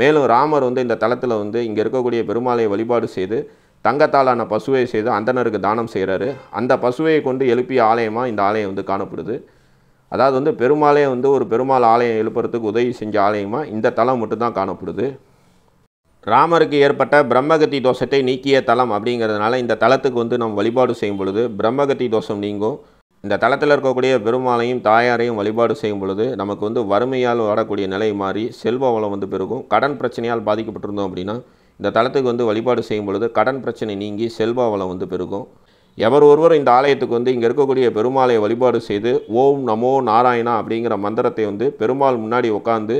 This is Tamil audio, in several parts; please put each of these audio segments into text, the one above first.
மேலும் ராமர் வந்து இந்த தளத்தில் வந்து இங்கே இருக்கக்கூடிய பெருமாளையை வழிபாடு செய்து தங்கத்தாலான பசுவை செய்து அந்தனருக்கு தானம் செய்கிறாரு அந்த பசுவையை கொண்டு எழுப்பிய ஆலயமாக இந்த ஆலயம் வந்து காணப்படுது அதாவது வந்து பெருமாளே வந்து ஒரு பெருமாள் ஆலயம் எழுப்புறதுக்கு உதவி செஞ்ச ஆலயமாக இந்த தலம் மட்டும்தான் காணப்படுது ராமருக்கு ஏற்பட்ட பிரம்மகத்தி தோஷத்தை நீக்கிய தலம் அப்படிங்கிறதுனால இந்த தலத்துக்கு வந்து நம்ம வழிபாடு செய்யும் பொழுது பிரம்மகத்தி தோஷம் நீங்கும் இந்த தளத்தில் இருக்கக்கூடிய பெருமாளையும் தாயாரையும் வழிபாடு செய்யும் பொழுது நமக்கு வந்து வறுமையால் வரக்கூடிய நிலை மாறி செல்வ வளம் வந்து பெருகும் கடன் பிரச்சனையால் பாதிக்கப்பட்டிருந்தோம் அப்படின்னா இந்த தளத்துக்கு வந்து வழிபாடு செய்யும் பொழுது கடன் பிரச்சனை நீங்கி செல்வ வளம் வந்து பெருகும் எவர் ஒருவர் இந்த ஆலயத்துக்கு வந்து இங்கே இருக்கக்கூடிய பெருமாளை வழிபாடு செய்து ஓம் நமோ நாராயணா அப்படிங்கிற மந்திரத்தை வந்து பெருமாள் முன்னாடி உட்காந்து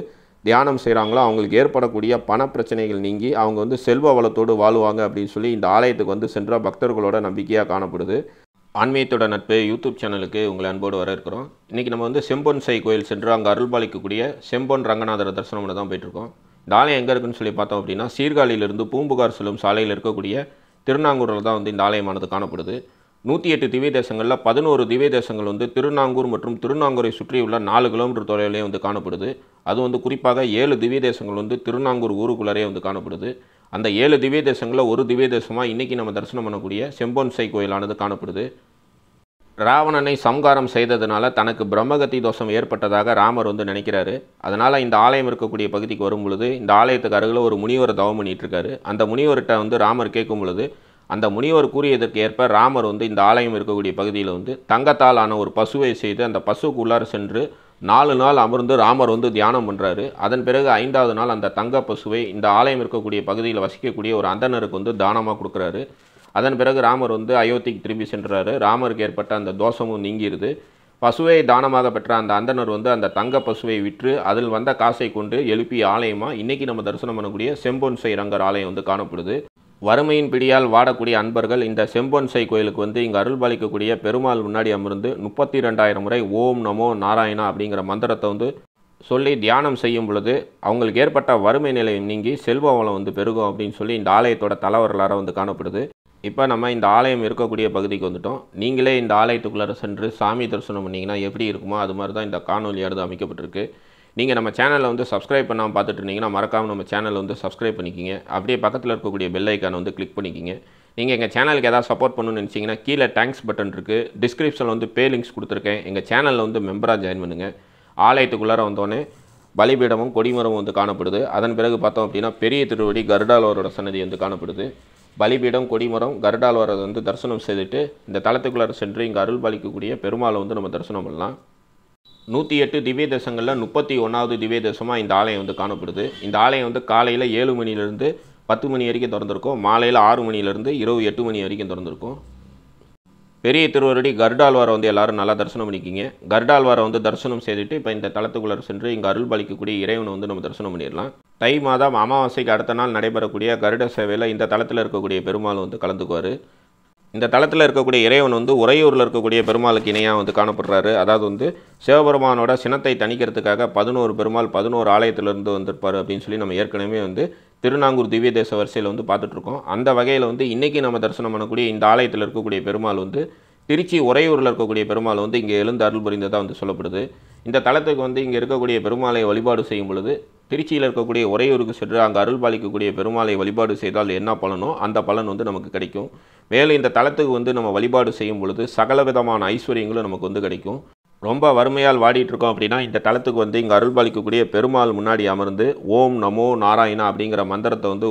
தியானம் செய்கிறாங்களோ அவங்களுக்கு ஏற்படக்கூடிய பண பிரச்சனைகள் நீங்கி அவங்க வந்து செல்வ வளத்தோடு வாழுவாங்க அப்படின்னு சொல்லி இந்த ஆலயத்துக்கு வந்து சென்ற பக்தர்களோட நம்பிக்கையாக காணப்படுது ஆன்மீகத்தோட நட்பு யூடியூப் சேனலுக்கு உங்களை அன்போடு வர இருக்கிறோம் இன்றைக்கி நம்ம வந்து செம்பொன் சை கோயில் சென்று அங்கே பாலிக்கக்கூடிய செம்பொன் ரங்கநாதர் தரிசனம் தான் போயிட்டுருக்கோம் இந்த ஆலயம் எங்கே இருக்குன்னு சொல்லி பார்த்தோம் அப்படின்னா சீர்காழியிலிருந்து பூம்புகார் செல்லும் சாலையில் இருக்கக்கூடிய திருநாங்கூரில் தான் வந்து இந்த ஆலயமானது காணப்படுது நூற்றி எட்டு திவ்ய தேசங்களில் பதினோரு திவ்ய தேசங்கள் வந்து திருநாங்கூர் மற்றும் திருநாங்கூரை சுற்றியுள்ள நாலு கிலோமீட்டர் தொலைவிலேயே வந்து காணப்படுது அது வந்து குறிப்பாக ஏழு திவ்ய தேசங்கள் வந்து திருநாங்கூர் ஊருக்குள்ளரே வந்து காணப்படுது அந்த ஏழு திவ்ய தேசங்களில் ஒரு திவ்ய தேசமாக இன்றைக்கி நம்ம தரிசனம் பண்ணக்கூடிய செம்பொன்சை கோயிலானது காணப்படுது ராவணனை சம்காரம் செய்ததுனால தனக்கு பிரம்மகத்தி தோஷம் ஏற்பட்டதாக ராமர் வந்து நினைக்கிறாரு அதனால் இந்த ஆலயம் இருக்கக்கூடிய பகுதிக்கு வரும் பொழுது இந்த ஆலயத்துக்கு அருகில் ஒரு முனிவரை தவம் பண்ணிகிட்ருக்காரு அந்த முனிவர்கிட்ட வந்து ராமர் கேட்கும் பொழுது அந்த முனிவர் கூறியதற்கு ஏற்ப ராமர் வந்து இந்த ஆலயம் இருக்கக்கூடிய பகுதியில் வந்து தங்கத்தால் ஆன ஒரு பசுவை செய்து அந்த பசுக்குள்ளார சென்று நாலு நாள் அமர்ந்து ராமர் வந்து தியானம் பண்ணுறாரு அதன் பிறகு ஐந்தாவது நாள் அந்த தங்க பசுவை இந்த ஆலயம் இருக்கக்கூடிய பகுதியில் வசிக்கக்கூடிய ஒரு அந்தனருக்கு வந்து தானமாக கொடுக்குறாரு அதன் பிறகு ராமர் வந்து அயோத்திக்கு திரும்பி சென்றாரு ராமருக்கு ஏற்பட்ட அந்த தோஷமும் நீங்கிடுது பசுவை தானமாக பெற்ற அந்த அந்தனர் வந்து அந்த தங்க பசுவை விற்று அதில் வந்த காசை கொண்டு எழுப்பிய ஆலயமாக இன்றைக்கி நம்ம தரிசனம் பண்ணக்கூடிய செம்பொன்சை ரங்கர் ஆலயம் வந்து காணப்படுது வறுமையின் பிடியால் வாடக்கூடிய அன்பர்கள் இந்த செம்பொன்சை கோயிலுக்கு வந்து இங்கே அருள் பாலிக்கக்கூடிய பெருமாள் முன்னாடி அமர்ந்து முப்பத்தி ரெண்டாயிரம் முறை ஓம் நமோ நாராயணா அப்படிங்கிற மந்திரத்தை வந்து சொல்லி தியானம் செய்யும் பொழுது அவங்களுக்கு ஏற்பட்ட வறுமை நிலை நீங்கி செல்வ வளம் வந்து பெருகும் அப்படின்னு சொல்லி இந்த ஆலயத்தோட தலைவர்களாக வந்து காணப்படுது இப்போ நம்ம இந்த ஆலயம் இருக்கக்கூடிய பகுதிக்கு வந்துட்டோம் நீங்களே இந்த ஆலயத்துக்குள்ளே சென்று சாமி தரிசனம் பண்ணிங்கன்னா எப்படி இருக்குமோ அது மாதிரி தான் இந்த காணொலியானது அமைக்கப்பட்டிருக்கு நீங்கள் நம்ம சேனலில் வந்து சப்ஸ்கிரைப் பண்ணாமல் பார்த்துட்டு இருந்தீங்கன்னா மறக்காமல் நம்ம சேனலை வந்து சப்ஸ்கிரைப் பண்ணிக்கிங்க அப்படியே பக்கத்தில் இருக்கக்கூடிய பெல் ஐக்கானை வந்து கிளிக் பண்ணிக்கிங்க நீங்கள் எங்கள் சேனலுக்கு எதாவது சப்போர்ட் பண்ணணும்னு நினச்சிங்கன்னா கீழே தேங்க்ஸ் பட்டன் இருக்குது டிஸ்கிரிப்ஷனில் வந்து பே லிங்க்ஸ் கொடுத்துருக்கேன் எங்கள் சேனலில் வந்து மெம்பராக ஜாயின் பண்ணுங்கள் ஆலயத்துக்குள்ளார வந்தோடனே பலிபீடமும் கொடிமரமும் வந்து காணப்படுது அதன் பிறகு பார்த்தோம் அப்படின்னா பெரிய திருவடி கருடாலோரோட சன்னதி வந்து காணப்படுது பலிபீடம் கொடிமரம் கருடாலோரை வந்து தரிசனம் செய்துட்டு இந்த தளத்துக்குள்ளார சென்று இங்கே அருள் பாலிக்கக்கூடிய பெருமாளை வந்து நம்ம தரிசனம் பண்ணலாம் நூற்றி எட்டு திவ்ய தேசங்களில் முப்பத்தி ஒன்றாவது திவ்ய தேசமாக இந்த ஆலயம் வந்து காணப்படுது இந்த ஆலயம் வந்து காலையில் ஏழு மணிலேருந்து பத்து மணி வரைக்கும் திறந்திருக்கும் மாலையில் ஆறு மணிலேருந்து இரவு எட்டு மணி வரைக்கும் திறந்திருக்கும் பெரிய திருவருடி கர்டால்வாரை வந்து எல்லோரும் நல்லா தரிசனம் பண்ணிக்கிங்க கர்டால்வாரை வந்து தரிசனம் செய்துட்டு இப்போ இந்த தளத்துக்குள்ளே சென்று இங்கே அருள் பலிக்கக்கூடிய இறைவனை வந்து நம்ம தரிசனம் பண்ணிடலாம் தை மாதம் அமாவாசைக்கு அடுத்த நாள் நடைபெறக்கூடிய கருட சேவையில் இந்த தளத்தில் இருக்கக்கூடிய பெருமாள் வந்து கலந்துக்குவார் இந்த தளத்தில் இருக்கக்கூடிய இறைவன் வந்து உறையூரில் இருக்கக்கூடிய பெருமாளுக்கு இணையாக வந்து காணப்படுறாரு அதாவது வந்து சிவபெருமானோட சினத்தை தணிக்கிறதுக்காக பதினோரு பெருமாள் பதினோரு ஆலயத்திலிருந்து வந்திருப்பார் அப்படின்னு சொல்லி நம்ம ஏற்கனவே வந்து திருநாங்கூர் திவ்ய தேச வரிசையில் வந்து பார்த்துட்ருக்கோம் அந்த வகையில் வந்து இன்றைக்கி நம்ம தரிசனம் பண்ணக்கூடிய இந்த ஆலயத்தில் இருக்கக்கூடிய பெருமாள் வந்து திருச்சி உறையூரில் இருக்கக்கூடிய பெருமாள் வந்து இங்கே எழுந்து அருள் புரிந்ததாக வந்து சொல்லப்படுது இந்த தளத்துக்கு வந்து இங்கே இருக்கக்கூடிய பெருமாளை வழிபாடு செய்யும் பொழுது திருச்சியில் இருக்கக்கூடிய உறையூருக்கு சென்று அங்கே அருள் பாலிக்கக்கூடிய பெருமாளை வழிபாடு செய்தால் என்ன பலனோ அந்த பலன் வந்து நமக்கு கிடைக்கும் மேலும் இந்த தளத்துக்கு வந்து நம்ம வழிபாடு செய்யும் பொழுது சகல விதமான ஐஸ்வர்யங்களும் நமக்கு வந்து கிடைக்கும் ரொம்ப வறுமையால் வாடிட்டு இருக்கோம் அப்படின்னா இந்த தளத்துக்கு வந்து இங்கே அருள் பாலிக்கக்கூடிய பெருமாள் முன்னாடி அமர்ந்து ஓம் நமோ நாராயணா அப்படிங்கிற மந்திரத்தை வந்து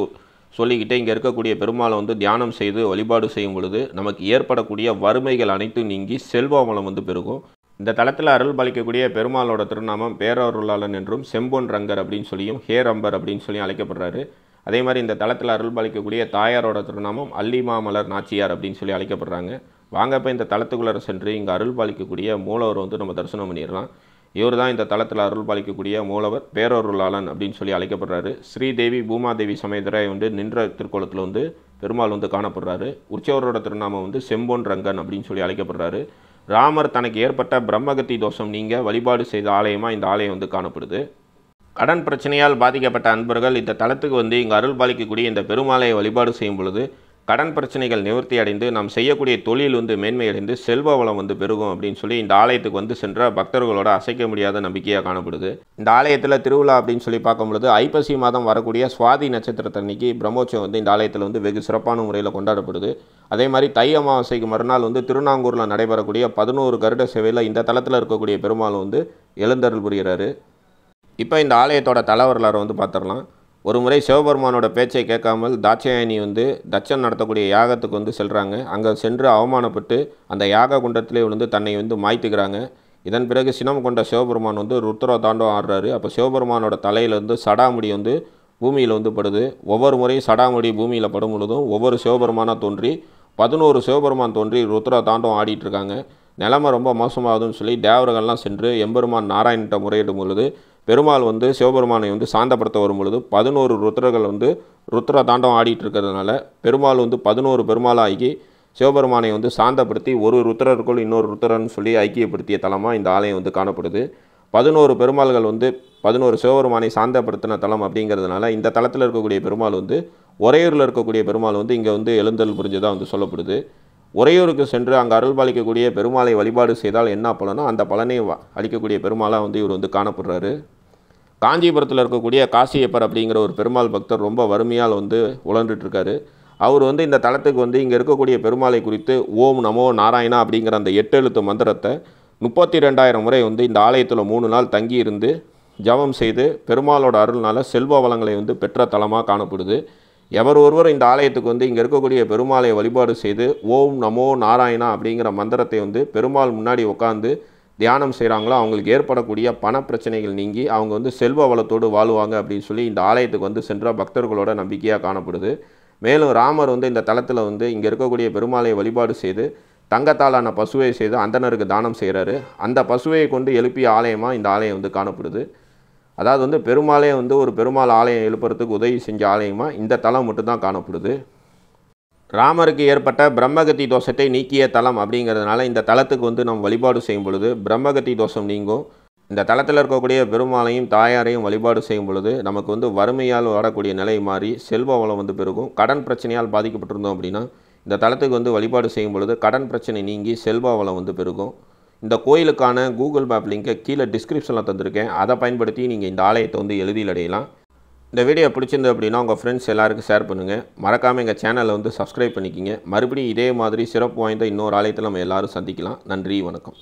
சொல்லிக்கிட்டே இங்கே இருக்கக்கூடிய பெருமாளை வந்து தியானம் செய்து வழிபாடு செய்யும் பொழுது நமக்கு ஏற்படக்கூடிய வறுமைகள் அனைத்தும் நீங்கி செல்வ வளம் வந்து பெருகும் இந்த தளத்தில் அருள் பாலிக்கக்கூடிய பெருமாளோட திருநாமம் பேரருளாளன் என்றும் செம்பொன் ரங்கர் அப்படின்னு சொல்லியும் ரம்பர் அப்படின்னு சொல்லி அழைக்கப்படுறாரு அதே மாதிரி இந்த தளத்தில் அருள் பாலிக்கக்கூடிய தாயாரோட திருநாமம் அல்லிமாமலர் நாச்சியார் அப்படின்னு சொல்லி அழைக்கப்படுறாங்க வாங்க இப்போ இந்த தளத்துக்குள்ளே சென்று இங்கே அருள் பாலிக்கக்கூடிய மூலவர் வந்து நம்ம தரிசனம் பண்ணிடலாம் இவர் தான் இந்த தளத்தில் அருள் பாலிக்கக்கூடிய மூலவர் பேரருளாளன் அப்படின்னு சொல்லி அழைக்கப்படுறாரு ஸ்ரீதேவி பூமாதேவி சமேதராய் வந்து நின்ற திருக்கோலத்தில் வந்து பெருமாள் வந்து காணப்படுறாரு உற்சவரோட திருநாமம் வந்து செம்பொன் ரங்கன் அப்படின்னு சொல்லி அழைக்கப்படுறாரு ராமர் தனக்கு ஏற்பட்ட பிரம்மகத்தி தோஷம் நீங்க வழிபாடு செய்த ஆலயமாக இந்த ஆலயம் வந்து காணப்படுது கடன் பிரச்சனையால் பாதிக்கப்பட்ட அன்பர்கள் இந்த தளத்துக்கு வந்து இங்கே அருள் பாலிக்கக்கூடிய இந்த பெருமாளையை வழிபாடு செய்யும் பொழுது கடன் பிரச்சனைகள் நிவர்த்தி அடைந்து நாம் செய்யக்கூடிய தொழில் வந்து மேன்மையடைந்து செல்வ வளம் வந்து பெருகும் அப்படின்னு சொல்லி இந்த ஆலயத்துக்கு வந்து சென்ற பக்தர்களோட அசைக்க முடியாத நம்பிக்கையாக காணப்படுது இந்த ஆலயத்தில் திருவிழா அப்படின்னு சொல்லி பார்க்கும் பொழுது ஐப்பசி மாதம் வரக்கூடிய சுவாதி நட்சத்திரத்தன்னைக்கு பிரம்மோற்சவம் வந்து இந்த ஆலயத்தில் வந்து வெகு சிறப்பான முறையில் கொண்டாடப்படுது அதே மாதிரி தை அமாவாசைக்கு மறுநாள் வந்து திருநாங்கூரில் நடைபெறக்கூடிய பதினோரு கருட சேவையில் இந்த தளத்தில் இருக்கக்கூடிய பெருமாள் வந்து எழுந்தருள் புரிகிறாரு இப்போ இந்த ஆலயத்தோட தல வந்து பார்த்துடலாம் ஒரு முறை சிவபெருமானோட பேச்சை கேட்காமல் தாட்சாயணி வந்து தச்சன் நடத்தக்கூடிய யாகத்துக்கு வந்து செல்கிறாங்க அங்கே சென்று அவமானப்பட்டு அந்த யாக குண்டத்திலே விழுந்து தன்னை வந்து மாய்த்துக்கிறாங்க இதன் பிறகு சினம் கொண்ட சிவபெருமான் வந்து ருத்ரோ தாண்டவம் ஆடுறாரு அப்போ சிவபெருமானோட தலையிலேருந்து சடாமுடி வந்து பூமியில் வந்து படுது ஒவ்வொரு முறையும் சடாமுடி பூமியில் படும் பொழுதும் ஒவ்வொரு சிவபெருமானாக தோன்றி பதினோரு சிவபெருமான் தோன்றி ருத்ரோ தாண்டவம் ஆடிட்டுருக்காங்க இருக்காங்க நிலமை ரொம்ப மோசமாகுதுன்னு சொல்லி தேவர்கள்லாம் சென்று எம்பெருமான் நாராயணிட்ட முறையிடும் பொழுது பெருமாள் வந்து சிவபெருமானை வந்து சாந்தப்படுத்த வரும் பொழுது பதினோரு ருத்ரர்கள் வந்து ருத்ர தாண்டவம் ஆடிட்டு இருக்கிறதுனால பெருமாள் வந்து பதினோரு பெருமாளாகி சிவபெருமானை வந்து சாந்தப்படுத்தி ஒரு ருத்ரருக்குள் இன்னொரு ருத்ரன்னு சொல்லி ஐக்கியப்படுத்திய தலமாக இந்த ஆலயம் வந்து காணப்படுது பதினோரு பெருமாள்கள் வந்து பதினோரு சிவபெருமானை சாந்தப்படுத்தின தலம் அப்படிங்கிறதுனால இந்த தளத்தில் இருக்கக்கூடிய பெருமாள் வந்து ஒரையூரில் இருக்கக்கூடிய பெருமாள் வந்து இங்கே வந்து எழுந்தல் புரிஞ்சுதான் வந்து சொல்லப்படுது உறையூருக்கு சென்று அங்கே அருள் பாலிக்கக்கூடிய பெருமாளை வழிபாடு செய்தால் என்ன பலனோ அந்த பலனை அளிக்கக்கூடிய பெருமாளாக வந்து இவர் வந்து காணப்படுறாரு காஞ்சிபுரத்தில் இருக்கக்கூடிய காசியப்பர் அப்படிங்கிற ஒரு பெருமாள் பக்தர் ரொம்ப வறுமையால் வந்து உழன்றுட்டுருக்காரு அவர் வந்து இந்த தளத்துக்கு வந்து இங்கே இருக்கக்கூடிய பெருமாளை குறித்து ஓம் நமோ நாராயணா அப்படிங்கிற அந்த எட்டு எழுத்து மந்திரத்தை முப்பத்தி ரெண்டாயிரம் முறை வந்து இந்த ஆலயத்தில் மூணு நாள் தங்கி இருந்து ஜபம் செய்து பெருமாளோட அருள்னால் செல்வ வளங்களை வந்து பெற்ற தலமாக காணப்படுது எவர் ஒருவர் இந்த ஆலயத்துக்கு வந்து இங்கே இருக்கக்கூடிய பெருமாளை வழிபாடு செய்து ஓம் நமோ நாராயணா அப்படிங்கிற மந்திரத்தை வந்து பெருமாள் முன்னாடி உட்காந்து தியானம் செய்கிறாங்களோ அவங்களுக்கு ஏற்படக்கூடிய பண பிரச்சனைகள் நீங்கி அவங்க வந்து செல்வ வளத்தோடு வாழ்வாங்க அப்படின்னு சொல்லி இந்த ஆலயத்துக்கு வந்து சென்ற பக்தர்களோட நம்பிக்கையாக காணப்படுது மேலும் ராமர் வந்து இந்த தளத்தில் வந்து இங்கே இருக்கக்கூடிய பெருமாளை வழிபாடு செய்து தங்கத்தாலான பசுவை செய்து அந்தனருக்கு தானம் செய்கிறாரு அந்த பசுவை கொண்டு எழுப்பிய ஆலயமாக இந்த ஆலயம் வந்து காணப்படுது அதாவது வந்து பெருமாளையம் வந்து ஒரு பெருமாள் ஆலயம் எழுப்புறதுக்கு உதவி செஞ்ச ஆலயமாக இந்த தலம் மட்டும்தான் காணப்படுது ராமருக்கு ஏற்பட்ட பிரம்மகத்தி தோஷத்தை நீக்கிய தலம் அப்படிங்கிறதுனால இந்த தலத்துக்கு வந்து நம்ம வழிபாடு செய்யும் பொழுது பிரம்மகத்தி தோஷம் நீங்கும் இந்த தளத்தில் இருக்கக்கூடிய பெருமாளையும் தாயாரையும் வழிபாடு செய்யும் பொழுது நமக்கு வந்து வறுமையால் வரக்கூடிய நிலை மாறி செல்வ வளம் வந்து பெருகும் கடன் பிரச்சனையால் பாதிக்கப்பட்டிருந்தோம் அப்படின்னா இந்த தளத்துக்கு வந்து வழிபாடு செய்யும் பொழுது கடன் பிரச்சனை நீங்கி செல்வ வளம் வந்து பெருகும் இந்த கோயிலுக்கான கூகுள் மேப் லிங்கை கீழே டிஸ்கிரிப்ஷனில் தந்திருக்கேன் அதை பயன்படுத்தி நீங்கள் இந்த ஆலயத்தை வந்து எழுதியில் அடையலாம் இந்த வீடியோ பிடிச்சிருந்து அப்படின்னா உங்கள் ஃப்ரெண்ட்ஸ் எல்லாருக்கும் ஷேர் பண்ணுங்கள் மறக்காமல் எங்கள் சேனலை வந்து சப்ஸ்கிரைப் பண்ணிக்கிங்க மறுபடியும் இதே மாதிரி சிறப்பு வாய்ந்த இன்னொரு ஆலயத்தில் நம்ம எல்லோரும் சந்திக்கலாம் நன்றி வணக்கம்